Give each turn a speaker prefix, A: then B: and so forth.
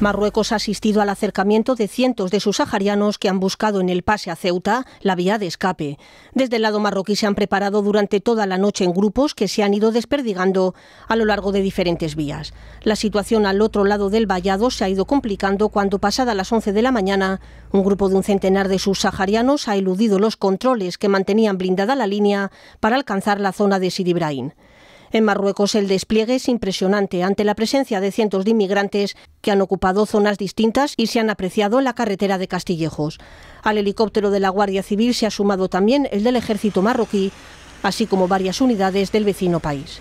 A: Marruecos ha asistido al acercamiento de cientos de sus saharianos que han buscado en el pase a Ceuta la vía de escape. Desde el lado marroquí se han preparado durante toda la noche en grupos que se han ido desperdigando a lo largo de diferentes vías. La situación al otro lado del vallado se ha ido complicando cuando pasada las 11 de la mañana un grupo de un centenar de sus saharianos ha eludido los controles que mantenían blindada la línea para alcanzar la zona de Sidi en Marruecos el despliegue es impresionante ante la presencia de cientos de inmigrantes que han ocupado zonas distintas y se han apreciado la carretera de Castillejos. Al helicóptero de la Guardia Civil se ha sumado también el del ejército marroquí, así como varias unidades del vecino país.